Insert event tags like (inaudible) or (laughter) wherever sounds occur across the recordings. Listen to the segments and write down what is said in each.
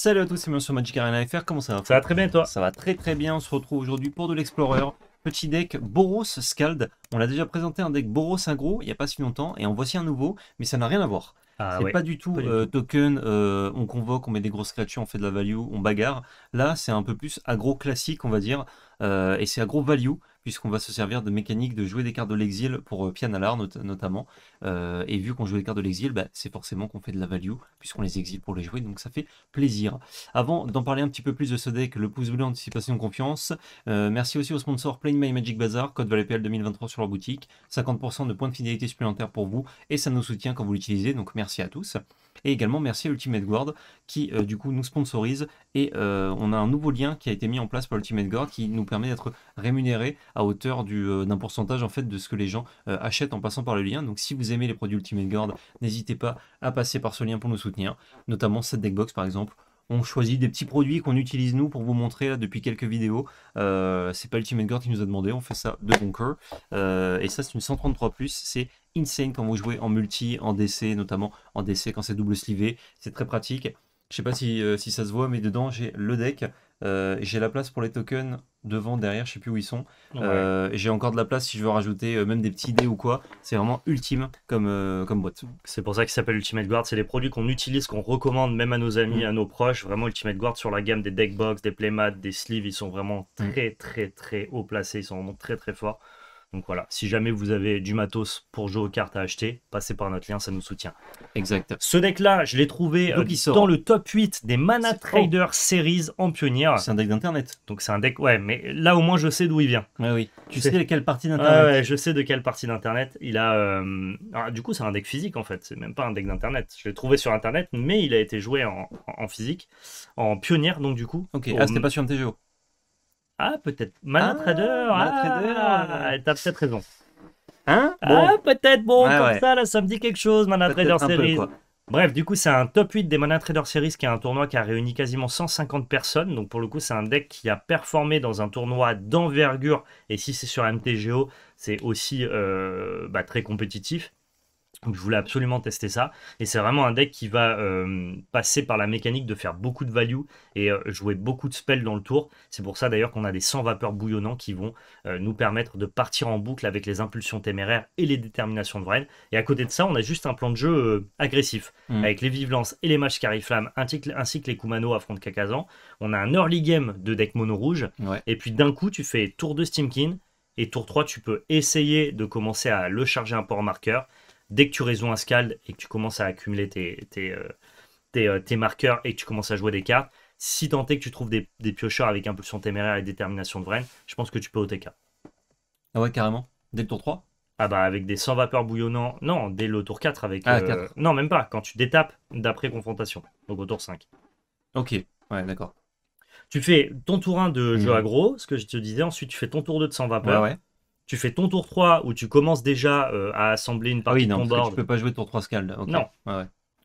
Salut à tous, c'est sur Magic Arena FR, comment ça va Ça va très bien toi Ça va très très bien, on se retrouve aujourd'hui pour de l'Explorer. Petit deck Boros Scald, on a déjà présenté un deck Boros agro, il n'y a pas si longtemps, et en voici un nouveau, mais ça n'a rien à voir. Ah c'est pas du tout, euh, token, euh, on convoque, on met des grosses créatures, on fait de la value, on bagarre. Là, c'est un peu plus agro classique, on va dire, euh, et c'est agro value puisqu'on va se servir de mécanique de jouer des cartes de l'exil pour euh, Pianalar notamment. Euh, et vu qu'on joue des cartes de l'exil, bah, c'est forcément qu'on fait de la value, puisqu'on les exile pour les jouer, donc ça fait plaisir. Avant d'en parler un petit peu plus de ce deck, le pouce bleu anticipation confiance. Euh, merci aussi au sponsor Play My Magic Bazaar, code ValetPL 2023 sur la boutique. 50% de points de fidélité supplémentaires pour vous, et ça nous soutient quand vous l'utilisez, donc merci à tous. Et également merci à Ultimate Guard qui euh, du coup nous sponsorise et euh, on a un nouveau lien qui a été mis en place par Ultimate Guard qui nous permet d'être rémunéré à hauteur euh, d'un pourcentage en fait de ce que les gens achètent en passant par le lien. Donc si vous aimez les produits Ultimate Guard, n'hésitez pas à passer par ce lien pour nous soutenir, notamment cette deckbox par exemple on choisit des petits produits qu'on utilise nous pour vous montrer là depuis quelques vidéos. c'est pas Ultimate Guard qui nous a demandé, on fait ça de bon cœur. et ça c'est une 133 c'est insane quand vous jouez en multi, en DC, notamment en DC quand c'est double slivé. C'est très pratique. Je sais pas si, euh, si ça se voit, mais dedans j'ai le deck, euh, j'ai la place pour les tokens devant, derrière, je sais plus où ils sont. Euh, j'ai encore de la place si je veux rajouter même des petits dés ou quoi. C'est vraiment ultime comme, comme boîte. C'est pour ça qu'il s'appelle Ultimate Guard. C'est des produits qu'on utilise, qu'on recommande même à nos amis, mm. à nos proches. Vraiment Ultimate Guard sur la gamme des deck box, des playmats, des sleeves, ils sont vraiment mm. très très très haut placés. Ils sont vraiment très très forts. Donc voilà, si jamais vous avez du matos pour jouer aux cartes à acheter, passez par notre lien, ça nous soutient. Exact. Ce deck-là, je l'ai trouvé euh, dans le top 8 des Mana Trader Series en pionnière. C'est un deck d'internet. Donc c'est un deck, ouais, mais là au moins je sais d'où il vient. Ouais, oui. Tu sais de quelle partie d'internet ah, ouais, je sais de quelle partie d'internet. Il a. Euh, du coup, c'est un deck physique en fait, c'est même pas un deck d'internet. Je l'ai trouvé sur internet, mais il a été joué en, physique, en pionnière donc du coup. Ok, ah, c'était pas sur MTGO ah, peut-être. Mana ah, ah, Trader. Ah, t'as peut-être raison. Hein Ah, peut-être. Bon, comme ça, là, ça me dit quelque chose, Mana Trader Series. Bref, du coup, c'est un top 8 des Mana Trader Series qui est un tournoi qui a réuni quasiment 150 personnes. Donc, pour le coup, c'est un deck qui a performé dans un tournoi d'envergure. Et si c'est sur MTGO, c'est aussi euh, bah, très compétitif. Donc je voulais absolument tester ça. Et c'est vraiment un deck qui va euh, passer par la mécanique de faire beaucoup de value et euh, jouer beaucoup de spells dans le tour. C'est pour ça d'ailleurs qu'on a des 100 vapeurs bouillonnants qui vont euh, nous permettre de partir en boucle avec les impulsions téméraires et les déterminations de Vren. Et à côté de ça, on a juste un plan de jeu agressif. Mm. Avec les vivlances et les matchs cariflamme ainsi, ainsi que les Kumano à front de Kakazan. On a un early game de deck mono rouge. Et puis d'un coup, tu fais tour 2 steamkin Et tour 3, tu peux essayer de commencer à le charger un port marqueur dès que tu résous un scald et que tu commences à accumuler euh, euh, tes, marqueurs et que tu commences à jouer des cartes, si tant est que tu trouves des, piocheurs avec impulsion téméraire et détermination de Vraine, je pense que tu peux TK. Ah ouais, carrément Dès le tour 3 ah bah avec des 100 vapeurs bouillonnants. Non, dès le tour 4 avec... Ah, euh, Non, même pas, quand tu détapes d'après confrontation. Donc au tour 5. Ok, ouais, d'accord. Tu fais ton tour 1 de jeu mmh. aggro, ce que je te disais, ensuite tu fais ton tour 2 de Sans-Vapeur. ouais tu fais ton tour 3 où tu commences déjà euh, à assembler une partie non, de ton board. Tu peux pas jouer ton 3 Scald. Non.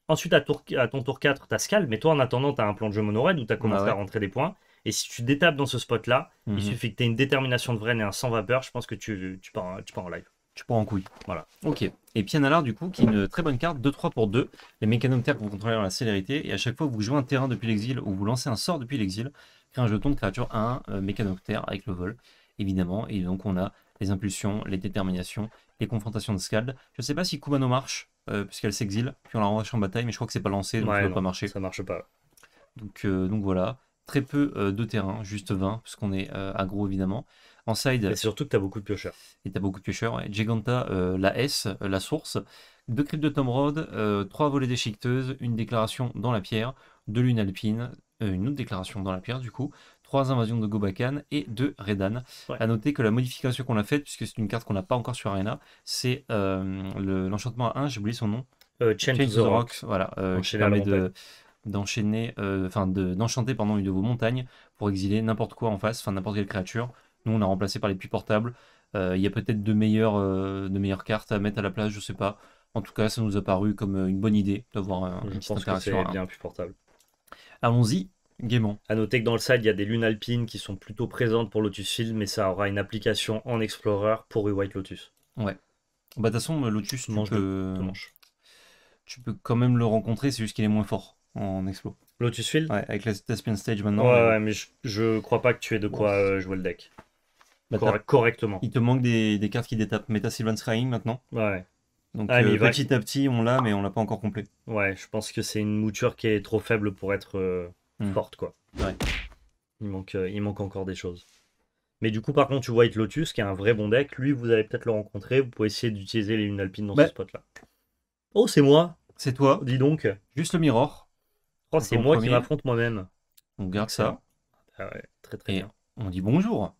Ensuite, à, ton tour 4, tu as Scald, mais toi en attendant, tu as un plan de jeu monorail où tu as commencé bah à rentrer des points. Et si tu détapes dans ce spot-là, il mhm. suffit que tu aies une détermination de vraie et un sans vapeur, je pense que tu, pars, tu en live. Tu pars en couille. Voilà. Ok. Et Pianalar, du coup, qui est une très bonne carte, 2-3 pour 2. Les mécanoptères vont contrôler la célérité. Et à chaque fois que vous jouez un terrain depuis l'exil ou vous lancez un sort depuis l'exil, crée un jeton de créature 1 euh, mécanoptère avec le vol évidemment. Et donc on a les impulsions, les déterminations, les confrontations de Scald. Je ne sais pas si Kumano marche, euh, puisqu'elle s'exile, puis on la renvoie en bataille, mais je crois que c'est pas lancé, donc ça ne pas marcher. Ça marche pas. Donc, euh, voilà. Très peu euh, de terrain, juste 20, puisqu'on est aggro évidemment. En side. Et surtout que tu as beaucoup de piocheurs. Et tu as beaucoup de piocheurs. Ouais. Giganta, la S, la source. Deux cryptes de Road, trois volets déchiqueteuses, une déclaration dans la pierre, de lune alpine, une autre déclaration dans la pierre du coup, invasions de Gobakan et de Redan. À noter que la modification qu'on a faite, puisque c'est une carte qu'on n'a pas encore sur Arena, c'est euh, l'enchantement à 1, j'ai oublié son nom. Euh, the, rocks. voilà, euh, qui permet de d'enchaîner, euh, enfin d'enchanter pendant une de vos montagnes pour exiler n'importe quoi en face, enfin n'importe quelle créature. Nous on a remplacé par les puits portables. Euh, il y a peut-être de meilleures, euh, de meilleures cartes à mettre à la place, je sais pas. En tout cas, ça nous a paru comme une bonne idée d'avoir un, une Je pense bien plus portable. Allons-y à noter que dans le side, il y a des lunes alpines qui sont plutôt présentes pour Lotus Field, mais ça aura une application en Explorer pour White Lotus. Ouais. Bah, de toute façon, Lotus, tu mange peux... tu peux quand même le rencontrer, c'est juste qu'il est moins fort en explo. Lotus Field Ouais, avec la Taspian Stage maintenant. Ouais, euh, ouais, mais je, crois pas que tu aies de quoi euh, jouer le deck. Bah, correctement. Il te manque des, cartes qui détapent. Meta Scrying maintenant. Ouais. Donc ah, euh, petit à petit, on l'a, mais on l'a pas encore complet. Ouais, je pense que c'est une mouture qui est trop faible pour être. Mm. forte, quoi. Il manque, euh, il manque encore des choses. Mais du coup, par contre, tu vois White Lotus, qui est un vrai bon deck, lui, vous allez peut-être le rencontrer. Vous pouvez essayer d'utiliser les lunes alpines dans ce bah. spot-là. Oh, c'est moi C'est toi Dis donc Juste le mirror. Oh, c'est moi qui m'affronte moi-même. On garde ça. Ah très très bien. On dit bonjour.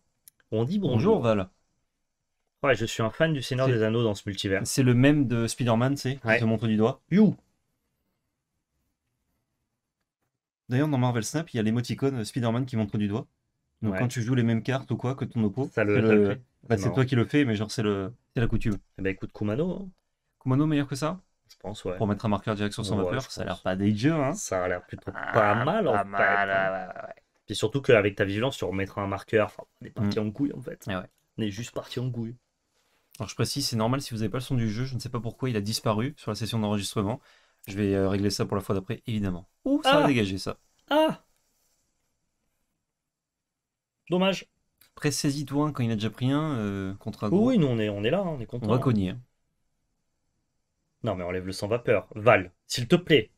On dit bonjour. Val. Ouais, je suis un fan du Seigneur des Anneaux dans ce multivers. C'est le même de Spider-Man, c'est ouais. te montre du doigt. You D'ailleurs, dans Marvel Snap, il y a l'émoticône euh, Spider-Man qui montre du doigt. Donc quand tu joues les mêmes cartes ou quoi que ton oppo, c'est bah, toi qui le fais, mais genre c'est le... la coutume. Eh bah, écoute, Kumano. Hein. Kumano meilleur que ça Je pense, ouais. Pour mettre un marqueur direction sur son vapeur, ça a l'air pas dégueu. Hein. Ça a l'air plutôt ah, pas mal en fait. Hein. Ouais, surtout qu'avec ta vigilance, tu remettras un marqueur. on est mm. parti en couille en fait. Eh on est juste parti en couille. Alors je précise, c'est normal si vous n'avez pas le son du jeu, je ne sais pas pourquoi il a disparu sur la session d'enregistrement. Je vais euh, régler ça pour la fois d'après, évidemment. Ouh, ça a va ah. ça. Ah Dommage. Après, saisis-toi hein, quand il a déjà pris un euh, contre un Oui, nous on est, on est là, hein, on est content. On va hein. Non, mais enlève le sans vapeur. Val, s'il te plaît.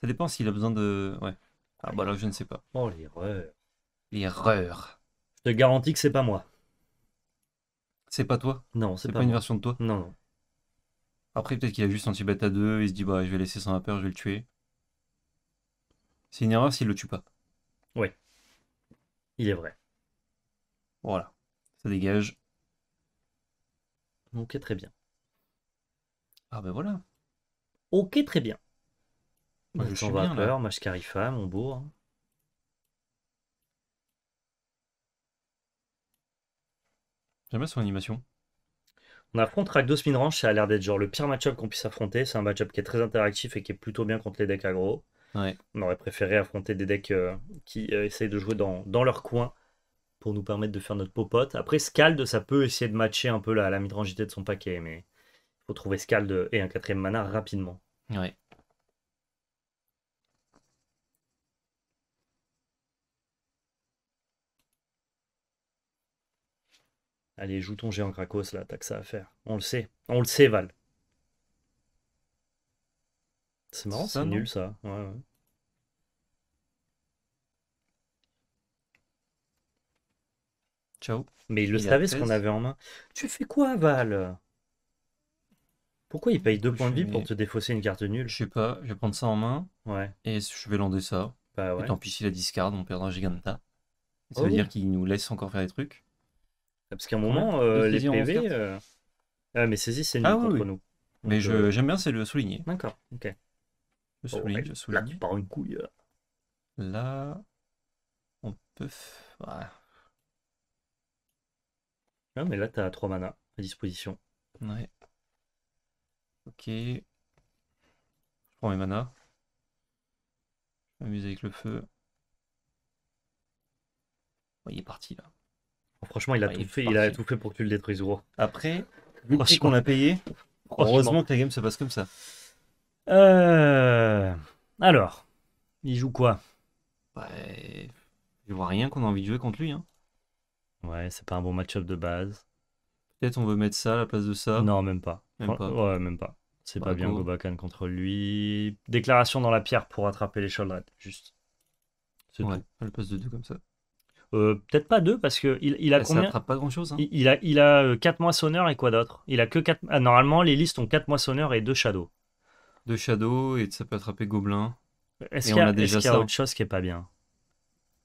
Ça dépend s'il a besoin de. Ouais. Ah bah là, je ne sais pas. Oh, l'erreur. L'erreur. Je te garantis que c'est pas moi. C'est pas toi Non, c'est pas, pas une version de toi Non, non. Après, peut-être qu'il a juste senti bêta 2, il se dit bah je vais laisser sans vapeur, je vais le tuer. C'est une erreur s'il le tue pas. Oui. Il est vrai. Voilà. Ça dégage. Ok, très bien. Ah ben voilà. Ok, très bien. Moi, je sans vapeur, mon hein. J'aime bien son animation. On affronte Ragdos Midrange, ça a l'air d'être genre le pire match-up qu'on puisse affronter. C'est un match-up qui est très interactif et qui est plutôt bien contre les decks aggro. On aurait préféré affronter des decks euh, qui euh, essayent de jouer dans, leur coin pour nous permettre de faire notre popote. Après, Scald, ça peut essayer de matcher un peu la, la midrangité de son paquet, mais il faut trouver Scald et un quatrième mana rapidement. Allez, joue ton géant Krakos, là, t'as que ça à faire. On le sait. On le sait, Val. C'est marrant, c'est nul, ça. Ciao. Mais il le savait, ce qu'on avait en main. Tu fais quoi, Val Pourquoi il paye 2 points de vie pour te défausser une carte nulle Je sais pas, je vais prendre ça en main. Ouais. Et je vais lander ça. Bah Et tant pis, il la discarde, on perdra un giganta. Ça veut oh. dire qu'il nous laisse encore faire des trucs. Parce qu'à un moment, euh, les PV. Euh, ah, mais saisie, c'est ah une contre nous. mais euh, j'aime bien, c'est le souligner. D'accord, ok. Je souligne, je souligne. Là, tu pars une couille. Là, on peut. Ouais. Ah, mais là, t'as 3 manas à disposition. Ouais. Ok. Je prends mes manas. Je vais m'amuser avec le feu. il est parti là. Franchement, il a, tout, fait, il a tout fait pour que tu le détruises, gros. Après, vu qu'on a payé, heureusement que la game se passe comme ça. Euh, alors, il joue quoi bah, Je vois rien qu'on a envie de jouer contre lui. Hein. Ouais, c'est pas un bon match-up de base. Peut-être on veut mettre ça à la place de ça. Non, même pas. Ouais, même pas. C'est pas, bien Gobakan contre lui. Déclaration dans la pierre pour attraper les Sholdred, juste. C'est ouais, tout. passe de deux comme ça. Euh, peut-être pas deux parce que il, a 4 combien ça pas grand chose. Hein. Il, a il a euh, quatre moissonneurs et quoi d'autre Il a que quatre. Ah, normalement, les listes ont quatre moissonneurs et deux shadows. Deux shadows et ça peut attraper gobelin Est-ce qu'il y, a, autre chose qui est pas bien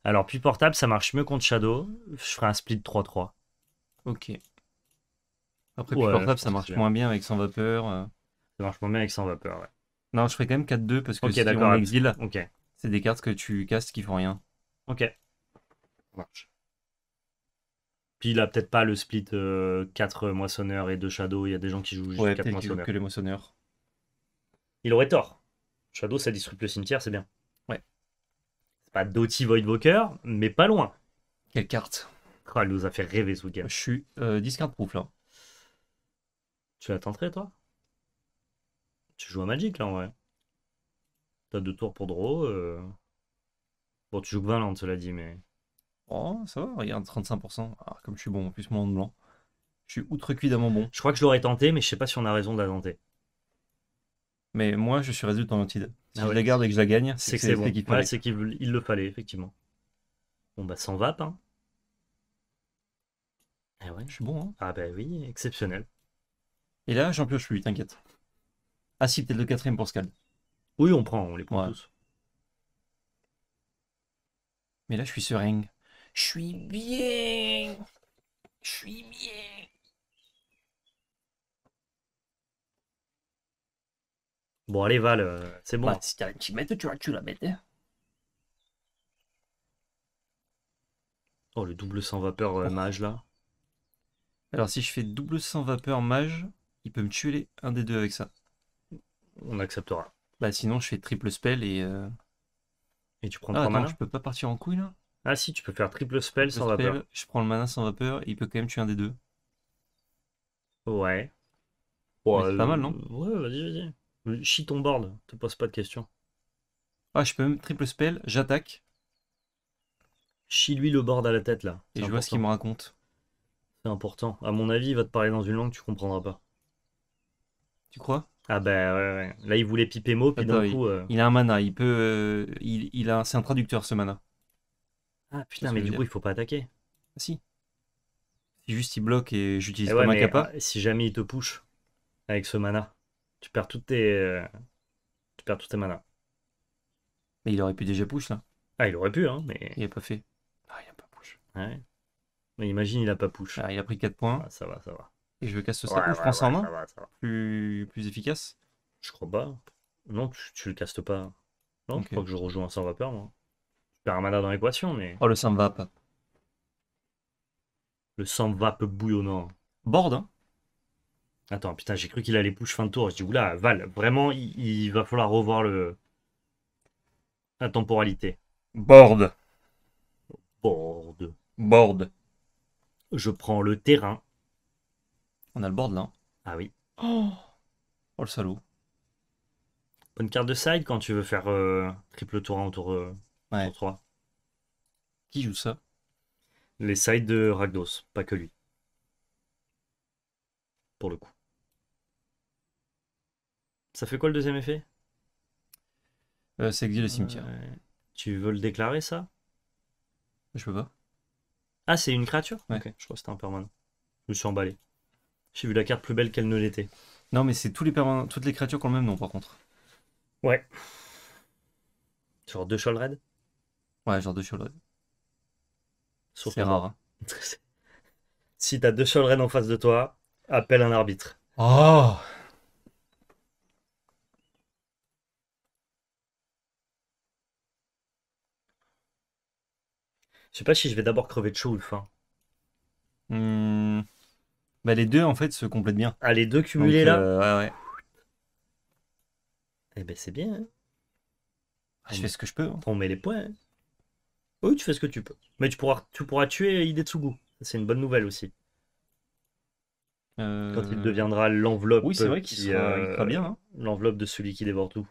Alors puis portable, ça marche mieux contre shadow. Je ferai un split 3-3. Ok. Après plus portable, ça marche moins bien avec sans vapeur. Euh. Ça marche moins bien avec sans vapeur. Ouais. Non, je ferai quand même 4-2 parce que okay, si d'accord, c'est des cartes que tu castes qui font rien. Ok marche. Puis il a peut-être pas le split 4 euh, moissonneurs et 2 shadow. Il y a des gens qui jouent juste 4 moissonneurs. que les moissonneurs. Il aurait tort. Shadow, ça disrupte le cimetière, c'est bien. Ouais. C'est pas Doty Voidwalker, mais pas loin. Quelle carte Quoi, oh, Elle nous a fait rêver ce week Je suis euh, discard proof là. Tu la tenterais toi Tu joues à Magic là en vrai. T'as deux tours pour draw. Euh. Bon, tu joues 20 cela dit, mais. Oh, ça va, regarde, 35%. Ah, comme je suis bon, en plus, mon blanc. Je suis outrecuidamment bon. Je crois que je l'aurais tenté, mais je sais pas si on a raison de la tenter. Mais moi, je suis résolu en antidote. Si ah je la garde et que je la gagne, c'est c'est bon. c'est qu'il le fallait, effectivement. Bon, bah, sans vape, hein. Eh ouais. Je suis bon, hein. Ah, bah oui, exceptionnel. Et là, j'en pioche plus, t'inquiète. Ah, si, peut-être le quatrième pour Scal. Oui, on prend, on les prend tous. Mais là, je suis ring. Je suis bien. Je suis bien. Bon, allez, Val, euh, c'est bon. Bah, si t'as un petit tu vas tu la mets. Hein. oh, le double sans vapeur euh, oh. mage, là. Alors, si je fais double sans vapeur mage, il peut me tuer un des deux avec ça. On acceptera. Bah, sinon, je fais triple spell et... Euh, et tu prends ah, pas attends, je peux pas partir en couille, là ah si, tu peux faire triple spell sans vapeur. Je prends le mana sans vapeur, il peut quand même tuer un des deux. Ouais. c'est pas mal, non Ouais, vas-y, vas-y. Chie ton board, te pose pas de questions. Ah, je peux même triple spell, j'attaque. Chie lui le board à la tête, là. Et je vois ce qu'il me raconte. C'est important. À mon avis, il va te parler dans une langue tu comprendras pas. Tu crois ah bah, ouais, ouais, là il voulait piper mot puis d'un coup. Euh, il a un mana, il peut, euh, il, il a, c'est un traducteur ce mana. Ah putain, mais du coup, il faut pas attaquer. si. juste il bloque et j'utilise eh ma capa. Ah, si jamais il te push avec ce mana, tu perds toutes tes, euh, tu perds toutes tes manas. Mais il aurait pu déjà push là. Ah, il aurait pu, hein, mais. Il a pas fait. Ah, il a pas push. Ouais. Mais imagine, il a pas push. Ah, il a pris 4 points. Ah, ça va, ça va. Et je casse ce je en main Plus... plus efficace Je crois pas. Non, tu, le castes pas. Non, je crois que je rejoins sans vapeur, moi. Ramada dans l'équation, mais. Oh, le Samvap. Le Samvap bouillonnant. Borde, hein Attends, putain, j'ai cru qu'il allait push fin de tour. Je dis, oula, Val, vraiment, il, va falloir revoir le. La temporalité. board Borde. board Je prends le terrain. On a le board là. Hein. Ah oui. Oh, oh le salaud. Bonne carte de side quand tu veux faire euh, triple tour en tour. Euh, ouais. 3. Qui joue ça Les sides de Ragdos, pas que lui. Pour le coup. Ça fait quoi le deuxième effet euh, C'est exil le cimetière. Euh, tu veux le déclarer ça Je peux pas. Ah, c'est une créature Ok, je crois que c'était un permanent. Je me suis emballé. J'ai vu la carte plus belle qu'elle ne l'était. Non, mais c'est tous les permanents, toutes les créatures qui ont le même nom par contre. Ouais. Genre deux Shoal Ouais, genre deux Shulren. C'est rare. Hein. (laughs) si t'as deux Shulren en face de toi, appelle un arbitre. Oh Je sais pas si je vais d'abord crever de chaud ou de hmm. bah, les deux en fait se complètent bien. Ah les deux cumulés là euh, Ouais ouais. Eh ben c'est bien. Hein. Ah, je fais ce que je peux. Hein. On met les points. Oui, tu fais ce que tu peux. Mais tu pourras, tu pourras tuer Hidetsugu. C'est une bonne nouvelle aussi. Quand il euh, deviendra l'enveloppe. Oui, c'est vrai qu'il sera, euh, bien. Hein. L'enveloppe de celui qui dévore tout.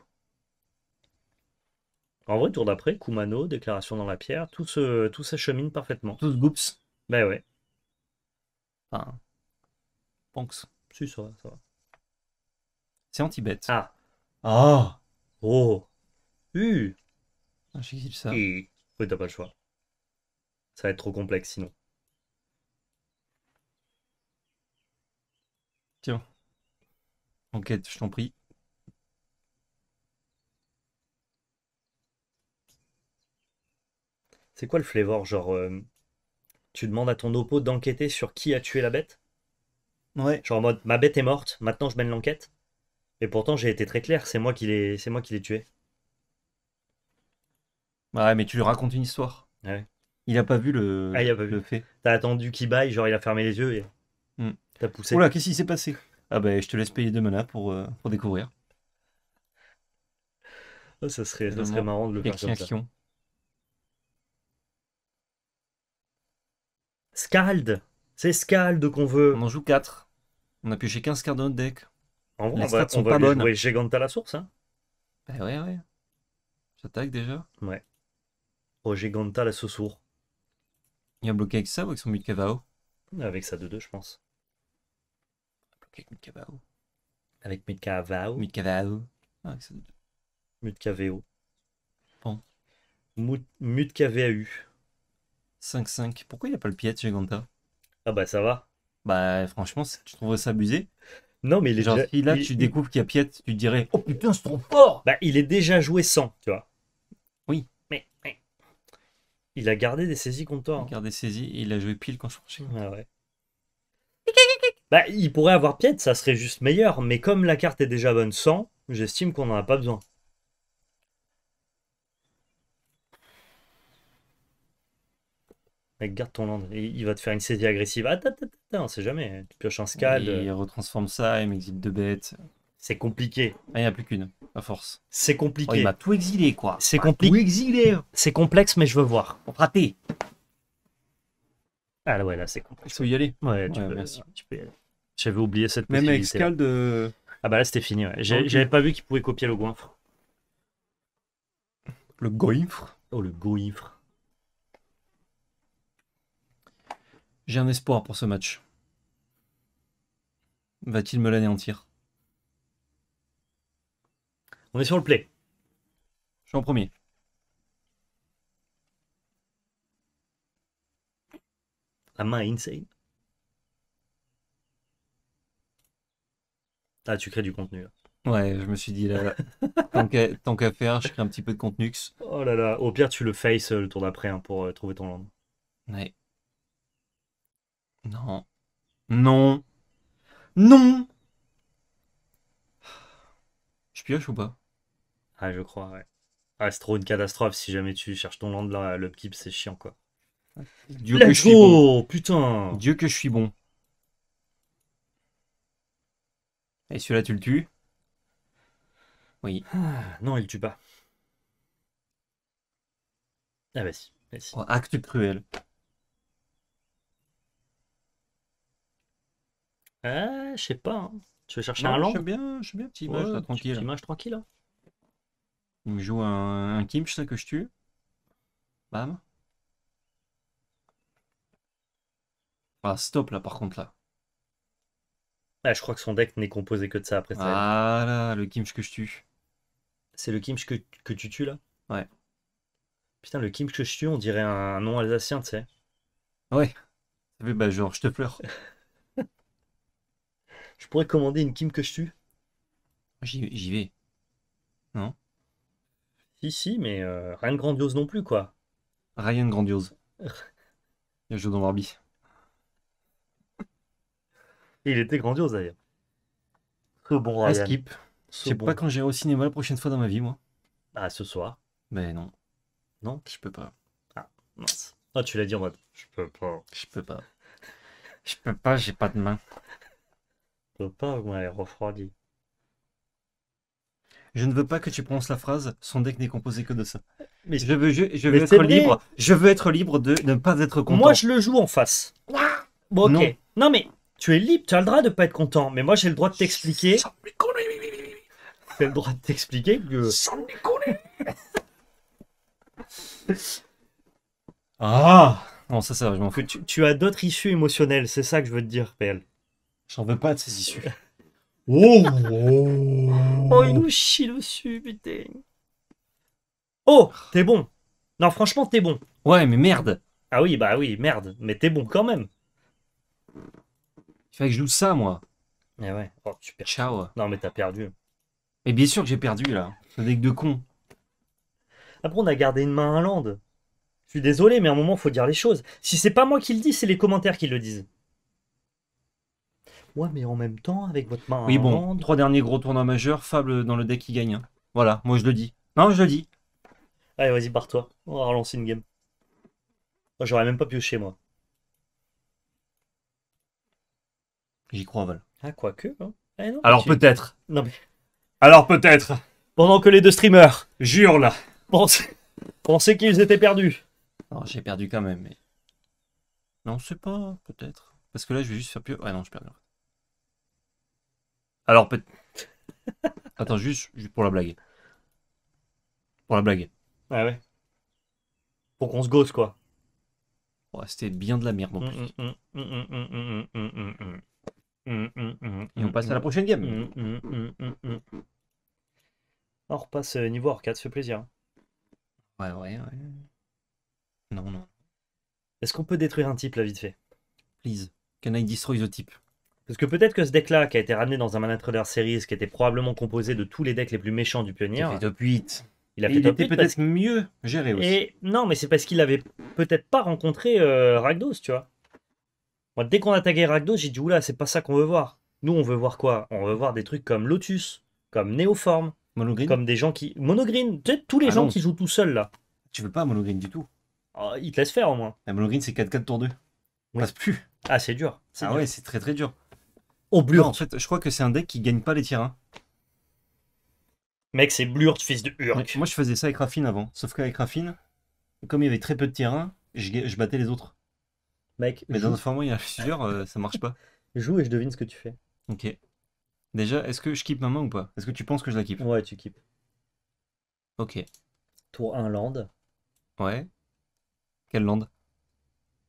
En vrai, tour d'après, Kumano, déclaration dans la pierre, tout tout s'achemine parfaitement. Tout se goops. Ben ouais. Enfin. Panks. Si, ça va, ça va. C'est anti Tibet. Ah. Ah. Oh. U. Ah, je sais ça. Oui, t'as pas le choix. Ça va être trop complexe sinon. Tiens. Enquête, je t'en prie. C'est quoi le flavor Genre, euh, tu demandes à ton oppo d'enquêter sur qui a tué la bête Ouais. Genre en mode, ma bête est morte, maintenant je mène l'enquête. Et pourtant, j'ai été très clair, c'est moi qui l'ai tué. Bah ouais, mais tu lui racontes une histoire. Ouais. Il a pas vu le, ah, fait. T'as attendu qu'il baille, genre il a fermé les yeux et hmm. t'as poussé. Oula, qu'est-ce qui s'est passé Ah bah je te laisse payer deux manas pour, euh, pour découvrir. Oh, ça serait, serait marrant de le faire comme Scald C'est Scald qu'on veut On en joue 4. On a pioché 15 cartes dans notre deck. En vrai, Les on va, sont pas jouer Giganta à la source. Hein bah ouais, ouais. J'attaque déjà. Ouais. Roger Giganta, la Sosour. Il a bloqué avec ça ou avec son Mutkavao Avec sa 2-2, je pense. Bloqué avec Mutkavao. Avec Mutkavao. Mutkavao. Ah, avec Bon. Mutkaveu. 5-5. Pourquoi il a pas le Piet, Giganta Ah bah ça va. Bah franchement, tu trouverais ça abusé Non mais il est Genre, si là tu découvres qu'il y a Piet, tu dirais Oh putain, c'est trop fort Bah il est déjà joué sans, tu vois. Oui il a gardé des saisies contre. Il hein. a saisies il a joué pile quand je ah ouais. Bah, il pourrait avoir piète, ça serait juste meilleur, mais comme la carte est déjà bonne sans, j'estime qu'on en a pas besoin. Mec, garde ton land, il va te faire une saisie agressive. Ah, ne sait jamais, tu pioches un scal. il retransforme ça, il m'exhibe de bêtes. C'est compliqué. Il n'y en a plus qu'une, à force. C'est compliqué. Oh, il m'a tout exilé, quoi. C'est compliqué. exilé. C'est complexe, mais je veux voir. On Raté. Ah ouais, là, c'est complexe. Il faut y aller Ouais, tu, peux, merci. J'avais oublié cette Même avec euh, Ah bah là, c'était fini, ouais. J'avais pas vu qu'il pouvait copier le goinfre. Le goinfre Oh, le goinfre. J'ai un espoir pour ce match. Va-t-il me l'anéantir on est sur le play. Je suis en premier. La main est insane. Ah, tu crées du contenu. Ouais, je me suis dit, là, tant qu'à faire, je crée un petit peu de contenu. Oh là là, au pire, tu le face euh, le tour d'après hein, pour euh, trouver ton land. Ouais. Non. Non. Non Je pioche ou pas ah, je crois, ouais. Ah, c'est trop une catastrophe si jamais tu cherches ton land là, l'upkeep, c'est chiant quoi. Dieu que je suis bon. Putain Dieu que je suis bon. Et celui-là, tu le tues Oui. Ah, non, il le tue pas. Ah bah si. Bah, si. Oh, acte cruel. Ah, je sais pas. Hein. Tu veux chercher un land Je suis bien, je suis bien, petit mage, tranquille. Petit tranquille. Hein. Il joue un, Kimch, ça que je tue. Bam. Ah, stop là, par contre, là. Ah, je crois que son deck n'est composé que de ça après ça. Ah là, le Kimch que je tue. C'est le Kimch que, que, tu tues là Ouais. Putain, le Kimch que je tue, on dirait un nom alsacien, tu sais. Ouais. Ça fait bah, genre, je te pleure. (laughs) je pourrais commander une Kim que je tue J'y vais. Non si, mais euh, rien de grandiose non plus, quoi. Rien de grandiose. (laughs) Il a dans Barbie. Il était grandiose d'ailleurs. Ce bon ah, skip. Je sais pas quand j'irai au cinéma la prochaine fois dans ma vie, moi. à ah, ce soir. Mais ben non. Non Je peux pas. Ah, ah, tu l'as dit en mode. Je peux pas. Je peux pas. Je peux pas, j'ai pas de main. Je peux pas, moi, elle je ne veux pas que tu prononces la phrase son deck n'est composé que de ça. Mais je veux, être libre. Je veux être libre de ne pas être content. Moi, je le joue en face. Bon, Non. mais tu es libre, tu as le droit de pas être content. Mais moi, j'ai le droit de t'expliquer. J'ai le droit de t'expliquer que. ah Non, ça, ça, je m'en fous. Tu, tu as d'autres issues émotionnelles, c'est ça que je veux te dire, PL. J'en veux pas de ces issues. Oh, oh, il nous chie dessus, putain. Oh, t'es bon. Non, franchement, t'es bon. Ouais, mais merde. Ah oui, bah oui, merde. Mais t'es bon quand même. Il fallait que je loue ça, moi. Eh ouais. Oh, tu Ciao. Non, mais t'as perdu. Mais bien sûr que j'ai perdu, là. C'est un de con. Après, on a gardé une main à lande. Je suis désolé, mais à un moment, faut dire les choses. Si c'est pas moi qui le dis, c'est les commentaires qui le disent. Ouais, mais en même temps, avec votre main. Oui, bon, trois derniers gros tournois majeurs, Fable dans le deck qui gagne. Hein. Voilà, moi je le dis. Non, je le dis. Allez, vas-y, par toi On va relancer une game. J'aurais même pas pioché, moi. J'y crois, Val. Ah, quoique. que, hein. eh Alors peut-être. Non, mais. Alors peut-être. Pendant que les deux streamers. Jure, là. Pensez qu'ils étaient perdus. j'ai perdu quand même, mais. Non, c'est pas, peut-être. Parce que là, je vais juste faire piocher. Ouais, ah non, je perds. Alors peut Attends, juste, juste pour la blague. Pour la blague. Ouais, ouais. Pour qu'on se gosse, quoi. Ouais, c'était bien de la merde en plus. Et on passe à la prochaine game. On repasse niveau arcade, ce plaisir. Ouais, ouais, ouais. Non, non. Est-ce qu'on peut détruire un type là vite fait Please. Can I destroy the type parce que peut-être que ce deck-là, qui a été ramené dans un Mana Trader Series, qui était probablement composé de tous les decks les plus méchants du pionnier. Il a fait top 8. Il a fait était peut-être mieux géré aussi. Et non, mais c'est parce qu'il avait peut-être pas rencontré euh, Ragdos, tu vois. Moi, dès qu'on attaquait Ragdos, j'ai dit, oula, c'est pas ça qu'on veut voir. Nous, on veut voir quoi On veut voir des trucs comme Lotus, comme Neoform, comme des gens qui. Monogreen, tu sais, tous les ah gens qui jouent tout seuls là. Tu veux pas Monogreen du tout ah, Il te laisse faire au moins. La Monogreen, c'est 4-4 tour 2. On laisse plus. Ah, c'est dur. Ah ouais, c'est très très dur. Oh, Blur. en fait, je crois que c'est un deck qui gagne pas les tirs 1. Mec, c'est Blurt, fils de Urk. Moi, je faisais ça avec Raffine avant. Sauf qu'avec Raffine, comme il y avait très peu de tirs je, battais les autres. Mec, Mais dans un format, il y a plusieurs, euh, ça marche pas. (laughs) Joue et je devine ce que tu fais. Ok. Déjà, est-ce que je kipe ma main ou pas Est-ce que tu penses que je la keep Ouais, tu kippes. Ok. Tour 1 land. Ouais. Quel land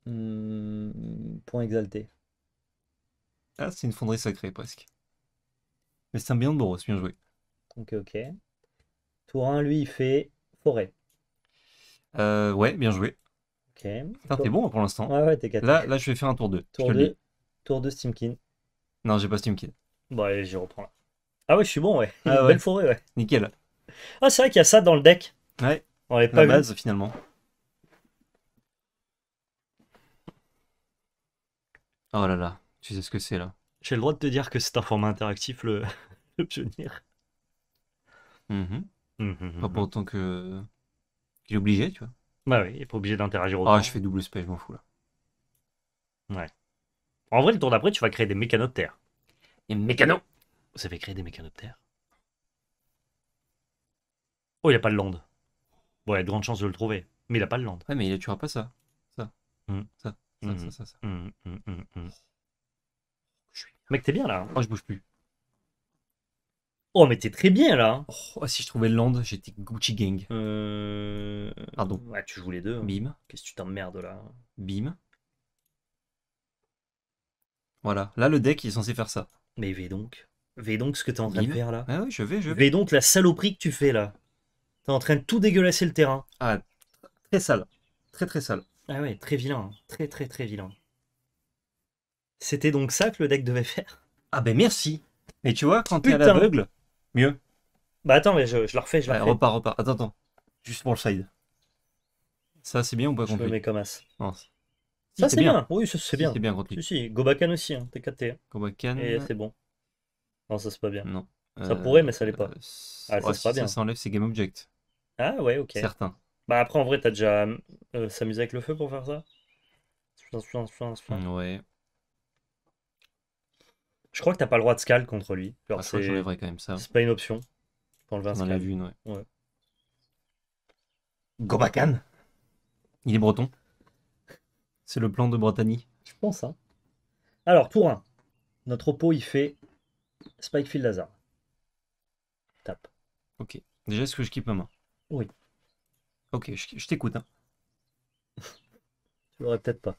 hmm, Point exalté. Ah, c'est une fonderie sacrée presque. Mais c'est un bien de Boros, bien joué. Ok, ok. Tour 1, lui, il fait forêt. Euh, ouais, bien joué. Ok. t'es bon hein, pour l'instant. Ouais, ouais, t'es 4. Là, là, je vais faire un tour 2. Tour 2, tour 2 Steamkin. Non, j'ai pas Steamkin. Bon, allez, je reprends là. Ah ouais, je suis bon, ouais. Ah, (laughs) ouais. Belle forêt, ouais. Nickel. Ah, c'est vrai qu'il y a ça dans le deck. Ouais. On est pas La base, finalement. Oh là là. Tu sais ce que c'est là J'ai le droit de te dire que c'est un format interactif, le, (laughs) le pionnier. Mm-hmm. Mm-hmm. Pas pour autant que qu'il est obligé, tu vois. Bah oui, il n'est pas obligé d'interagir autant. Ah, je fais double spell, je m'en fous là. Ouais. En vrai, le tour d'après, tu vas créer des mécanoptères. Des mécanos Vous savez créer des mécanoptères Oh, il a pas de land. Bon, il y a de grandes chances de le trouver. Mais il a pas de land. Ouais, mais il tuera pas ça. Ça. Mm. Ça. Ça, ça, mm. ça, ça. Mm, Mec, t'es bien là. Moi hein. oh, je bouge plus. Oh, mais t'es très bien là. Oh, ah, si je trouvais le land, j'étais Gucci Gang. Euh... Pardon. Ouais, tu joues les deux. Hein. Bim. Qu'est-ce que tu t'emmerdes là hein. Bim. Voilà. Là, le deck, il est censé faire ça. Mais vais donc. Vais donc ce que t'es en train de faire là. Ah oui, je vais, je vais. Vais donc la saloperie que tu fais là. T'es en train de tout dégueulasser le terrain. Ah, très sale. Très, très sale. Ah ouais, très vilain. Très, très, très vilain. C'était donc ça que le deck devait faire. Ah ben merci. Mais tu vois, quand t'es à l'aveugle, mieux. Bah attends, mais je, je la refais, je la refais. repars, repars. Attends, attends. Juste pour le side. Ça, c'est bien ou pas je le mets comme as. Ça c'est bien. Oui, ça, c'est bien. C'est bien compris. Si, si, Gobakan aussi, hein, TKT. Hein. Gobakan... Et c'est bon. Non, ça c'est pas bien. Non. Ça pourrait, mais ça l'est euh, pas. Ah, ça, oh, c'est pas bien. s'enlève, c'est Game Object. Ah ouais, ok. Certain. Bah après, en vrai, t'as déjà euh, s'amusé avec le feu pour faire ça Ouais. Je crois que t'as pas le droit de scal contre lui. Ah, quand même ça. C'est pas une option. Pour le On en a vu une, ouais. Il est breton. C'est le plan de Bretagne. Je pense, hein. Alors, pour 1. notre pot, il fait Spikefield Lazar. Tape. Ok. Déjà, est-ce que je kiffe ma main Oui. Ok, je, t'écoute. Hein. (laughs) tu l'aurais peut-être pas.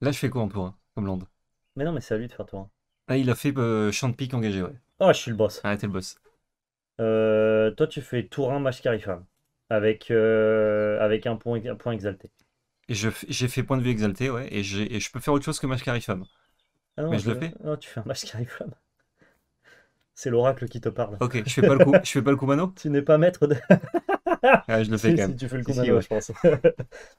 Là, je fais quoi en pour hein, comme land mais non, mais c'est à lui de faire tour. Hein. Ah, il a fait euh, champ de pique engagé, ouais. Oh, je suis le boss. Ah, t'es le boss. Euh, toi, tu fais tour 1 match Avec, euh, avec un point, point exalté. Et je, j'ai fait point de vue exalté, ouais. Et, je peux faire autre chose que match Carré, ah mais je, le fais Non, tu fais un match C'est l'oracle qui te parle. Ok, je fais pas le coup, je fais pas le coup mano (laughs) Tu n'es pas maître de. (laughs) (laughs) je le fais quand même. tu fais (laughs)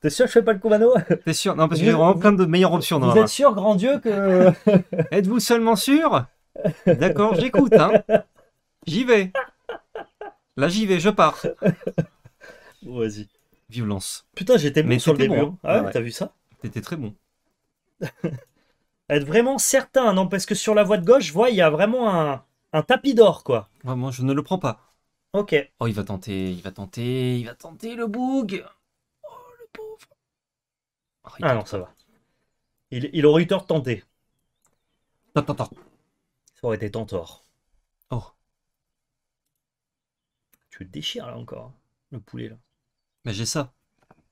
T'es sûr que je fais pas le Kumano T'es sûr Non, parce que j'ai vraiment plein de meilleures options. Vous êtes sûr, grand Dieu, que. (laughs) Êtes-vous seulement sûr D'accord, j'écoute, hein. J'y vais. Là, j'y vais, je pars. vas-y. Violence. Putain, j'étais bon sur le début. Hein. Hein. Ah t'as vu ça T'étais très bon. Être vraiment certain, non Parce que sur la voie de gauche, je vois, il y a vraiment un, un tapis d'or, quoi. Moi je ne le prends pas. Ok. Oh, il va tenter, il va tenter, il va tenter le boug. Oh, le pauvre. ah, ah non, ça va. Il, aurait eu tort de tenter. Papa. tant, Ça aurait été tentor. Oh. Tu le déchires là encore, hein, le poulet là. Mais j'ai ça.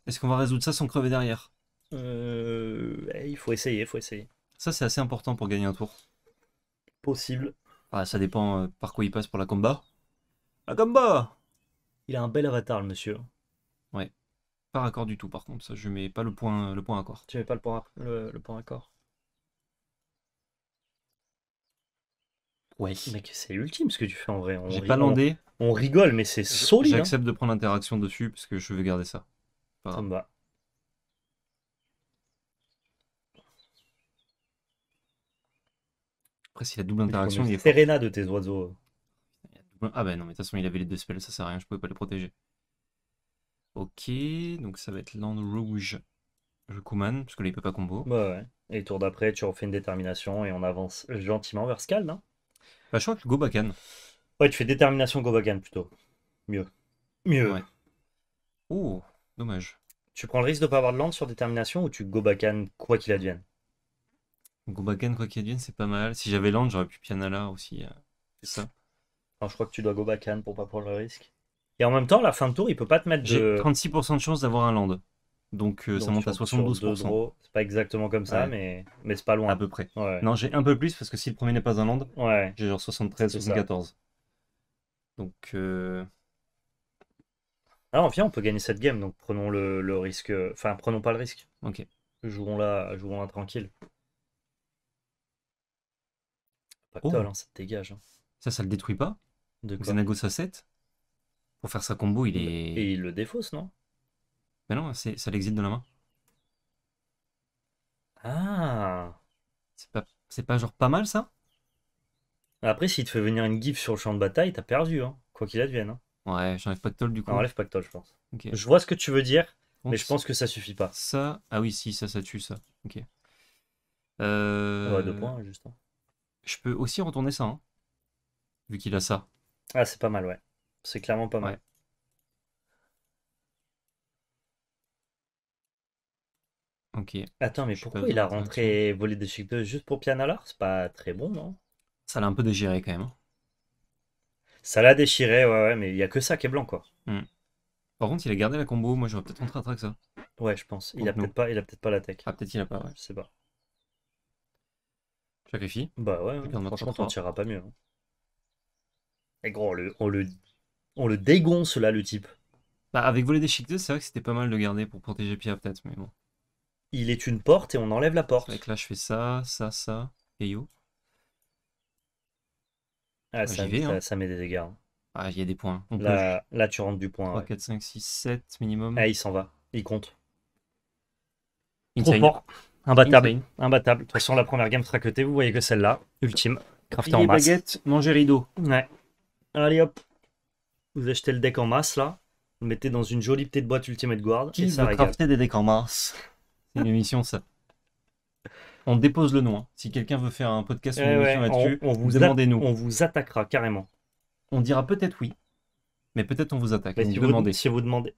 Est-ce qu'on va résoudre ça sans crever derrière euh, eh, Il faut essayer, il faut essayer. Ça c'est assez important pour gagner un tour. Possible. Ah, ça dépend euh, par quoi il passe pour la combat bas. Il a un bel avatar, le monsieur. Ouais. Pas raccord du tout, par contre. Ça, je mets pas le point, le point accord. Tu mets pas le point, le, point raccord Ouais. Mec, c'est ultime ce que tu fais en vrai. J'ai pas landé. On, rigole, mais c'est solide. Hein. J'accepte de prendre l'interaction dessus parce que je vais garder ça. Pas... Après, s'il la double interaction, il est. Serena de tes oiseaux. Ah bah non, mais de toute façon, il avait les deux spells, ça sert à rien, je pouvais pas les protéger. Ok, donc ça va être Land Rouge, je Kuman, parce que là, il peut pas combo. Bah ouais. Et tour d'après, tu refais une détermination et on avance gentiment vers Scald. Hein bah, je crois que Gobakan. Ouais, tu fais détermination Gobakan plutôt. Mieux. Mieux. Ouais. Ouh, dommage. Tu prends le risque de pas avoir de land sur détermination ou tu Gobakan quoi qu'il advienne Gobakan quoi qu'il advienne, c'est pas mal. Si j'avais land, j'aurais pu Pianala aussi. Euh, c'est ça je crois que tu dois go back pour pas prendre le risque. Et en même temps, la fin de tour, il peut pas te mettre de. J'ai 36% de chance d'avoir un land. Donc, euh, ça monte à 72%. C'est pas exactement comme ça, mais, c'est pas loin. À peu près. Non, j'ai un peu plus parce que si le premier n'est pas un land, j'ai genre 73-74. Donc. Euh... Alors, ah, viens, on peut gagner cette game, donc prenons le, risque. Enfin, prenons pas le risque. Ok. Jouons là, jouons là tranquille. Pas de oh. hein, ça te dégage. Hein. Ça, ça le détruit pas de Xenagos à 7 Pour faire sa combo, il bah, est. Et il le défausse, non Mais non, ça l'exil de la main. Ah C'est pas, pas genre pas mal ça Après, s'il te fait venir une gif sur le champ de bataille, t'as perdu, hein, quoi qu'il advienne. Hein. Ouais, j'enlève Pactol du coup. Non, Pactol, je pense. Je vois ce que tu veux dire, mais je pense que ça suffit pas. Ça, ah oui, si, ça, ça tue ça. Ok. Ouais, deux euh, points, juste. Hein. Je peux aussi retourner ça, vu qu'il a ça. Ah, c'est pas mal, ouais. C'est clairement pas mal. Ok. Attends, mais pourquoi il a rentré voler des chic 2 juste pour Pianalar C'est pas très bon, non Ça l'a un peu déchiré, quand même. Hein. Ça l'a déchiré, ouais, ouais, mais il y a que ça qui est blanc, quoi. Hmm. Par contre, il a gardé la combo, moi j'aurais peut-être rentré à ça. Ouais, je pense. Il a peut-être pas, peut pas la tech. Ah, peut-être qu'il a pas, ouais. Je sais pas. Sacrifie. Bah ouais, hein. franchement, t'en tirera pas mieux. Hein. Et eh gros, on le, on le, dégonce là, le type. Bah, avec voler des chics 2, c'est vrai que c'était pas mal de garder pour protéger Pierre peut-être, mais bon. Il est une porte et on enlève la porte. là, je fais ça, ça, ça, et yo. Ah, bah, ça, hein. ça, met des dégâts. Ah, il y a des points. là, tu rentres du point. 3, 4, 5, 6, 7 minimum. Ah, il s'en va. Il compte. Il Trop fort. Imbattable. De toute façon, la première game sera Vous voyez que celle-là, ultime. Crafter en baguette, manger rideau. Ouais. Allez hop, vous achetez le deck en masse là, vous mettez dans une jolie petite boîte Ultimate Guard. et crafter des decks en masse C'est une émission ça. On dépose le nom. Hein. Si quelqu'un veut faire un podcast ou une eh émission là-dessus, on, vous On vous attaquera carrément. On dira peut-être oui, mais peut-être on vous attaque. Bah, si, vous, demandez.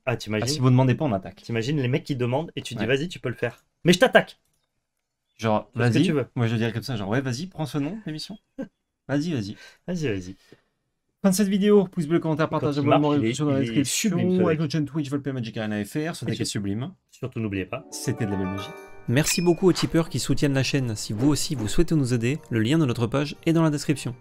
Ah, ah, Si vous demandez pas, on attaque. T'imagines les mecs qui demandent et tu dis vas-y, tu peux le faire. Mais je t'attaque Genre, vas-y. Moi, je dirais comme ça genre, ouais, vas-y, prends ce nom, l'émission. (laughs) Vas-y, vas-y. Vas-y, vas-y. Fin de cette vidéo, pouce bleu, commentaire, partage, abonnement, réflexion dans la description. Avec notre chaîne Twitch, Volpe Magic Arena FR, ce n'est sublime. Surtout n'oubliez pas, c'était de la belle magie. Merci beaucoup aux tipeurs qui soutiennent la chaîne. Si vous aussi vous souhaitez nous aider, le lien de notre page est dans la description.